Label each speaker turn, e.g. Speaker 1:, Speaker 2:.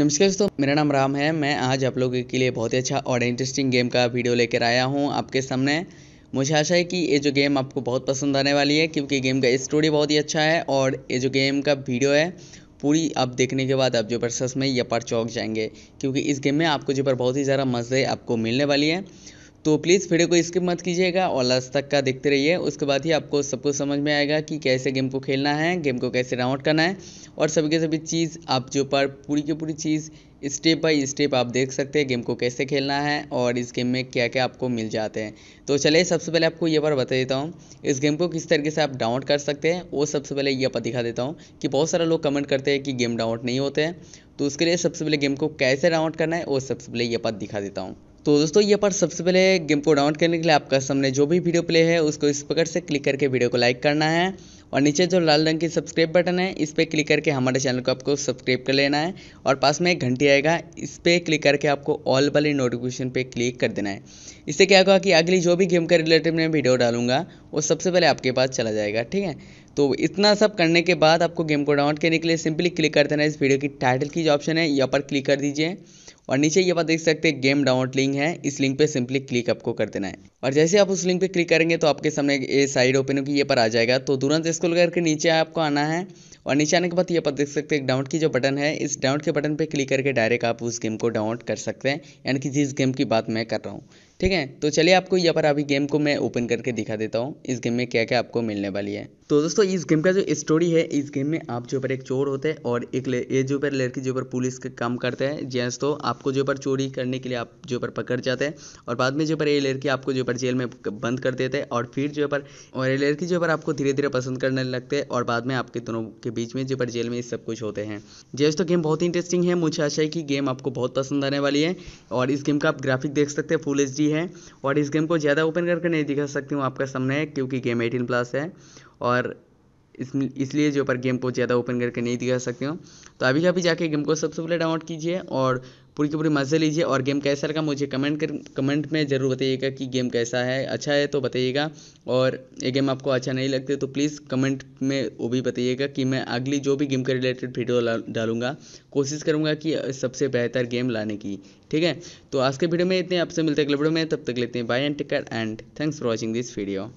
Speaker 1: नमस्कार दोस्तों मेरा नाम राम है मैं आज आप लोगों के लिए बहुत ही अच्छा और इंटरेस्टिंग गेम का वीडियो लेकर आया हूँ आपके सामने मुझे आशा है कि ये जो गेम आपको बहुत पसंद आने वाली है क्योंकि गेम का स्टोरी बहुत ही अच्छा है और ये जो गेम का वीडियो है पूरी आप देखने के बाद आप जो पर में पर चौक जाएंगे क्योंकि इस गेम में आपको जो पर बहुत ही ज़्यादा मज़े आपको मिलने वाली है तो प्लीज़ वीडियो को स्किप मत कीजिएगा और लास्ट तक का देखते रहिए उसके बाद ही आपको सब कुछ समझ में आएगा कि कैसे गेम को खेलना है गेम को कैसे राउंड करना है और सभी के सभी चीज़ आप जो पर पूरी की पूरी चीज़ स्टेप बाय स्टेप आप देख सकते हैं गेम को कैसे खेलना है और इस गेम में क्या क्या आपको मिल जाते हैं तो चलिए सबसे पहले आपको ये बार बता देता हूँ इस गेम को किस तरीके से आप डाउनलोड कर सकते हैं वो सबसे पहले ये पर दिखा देता हूँ कि बहुत सारा लोग कमेंट करते हैं कि गेम डाउनलोड नहीं होते हैं तो उसके लिए सबसे पहले गेम को कैसे डाउनलोड करना है वो सबसे पहले ये पद दिखा देता हूँ तो दोस्तों ये पर सबसे पहले गेम को डाउनलोड करने के लिए आपका सामने जो भी वीडियो प्ले है उसको इस प्रकार से क्लिक करके वीडियो को लाइक करना है और नीचे जो लाल रंग की सब्सक्राइब बटन है इस पर क्लिक करके हमारे चैनल को आपको सब्सक्राइब कर लेना है और पास में एक घंटी आएगा इस पर क्लिक करके आपको ऑल वाली नोटिफिकेशन पे क्लिक कर देना है इससे क्या होगा कि अगली जो भी गेम के रिलेटेड मैं वीडियो डालूंगा वो सबसे पहले आपके पास चला जाएगा ठीक है तो इतना सब करने के बाद आपको गेम को डाउनलोड करने के लिए सिंपली क्लिक कर देना इस वीडियो की टाइटल की जो ऑप्शन है यहाँ पर क्लिक कर दीजिए और नीचे ये बात देख सकते हैं गेम डाउनलोड लिंक है इस लिंक पे सिंपली क्लिक आपको कर देना है और जैसे आप उस लिंक पे क्लिक करेंगे तो आपके सामने ये साइड ओपन होगी ये पर आ जाएगा तो तुरंत स्क्रॉल करके नीचे आपको आना है और नीचे आने के बाद ये पर देख सकते हैं डाउनलोड की जो बटन है इस डाउनलोड के बटन पर क्लिक करके डायरेक्ट आप उस गेम को डाउनलोड कर सकते हैं यानी कि जिस गेम की बात मैं कर रहा हूँ ठीक है तो चलिए आपको यहाँ पर अभी गेम को मैं ओपन करके दिखा देता हूँ इस गेम में क्या क्या आपको मिलने वाली है तो दोस्तों इस गेम का जो स्टोरी है इस गेम में आप जो पर एक चोर होते हैं और एक ये जो पर लड़की जो पर पुलिस का काम करते हैं जैस हाँ तो आपको जो पर चोरी करने के लिए आप जो पर पकड़ जाते हैं और बाद में जो पर ये लड़की आपको जो पर जेल में बंद कर देते हैं और फिर जो पर और ये लड़की जो पर आपको धीरे धीरे पसंद करने लगते हैं और बाद में आपके दोनों के बीच में जो पर जेल में सब कुछ होते हैं जैस तो गेम बहुत इंटरेस्टिंग है मुझे आशा है कि गेम आपको बहुत पसंद आने वाली है और इस गेम का आप ग्राफिक देख सकते हैं फुल एच भी है और इस गेम को ज़्यादा ओपन करके नहीं दिखा सकती हूँ आपका सामने क्योंकि गेम एटीन प्लस है और इस इसलिए जो पर गेम को ज़्यादा ओपन करके नहीं दिखा सकते हो तो अभी अभी जाके गेम को सबसे पहले डाउनलोड कीजिए और पूरी की पूरी मज़े लीजिए और गेम कैसा लगा मुझे कमेंट कर कमेंट में ज़रूर बताइएगा कि गेम कैसा है अच्छा है तो बताइएगा और ये गेम आपको अच्छा नहीं लगते तो प्लीज़ कमेंट में वो भी बताइएगा कि मैं अगली जो भी गेम के रिलेटेड वीडियो डालूंगा कोशिश करूँगा कि सबसे बेहतर गेम लाने की ठीक है तो आज के वीडियो में इतने आपसे मिलते अगले वीडियो में तब तक लेते हैं बाय एंड टिकट and thanks for watching this video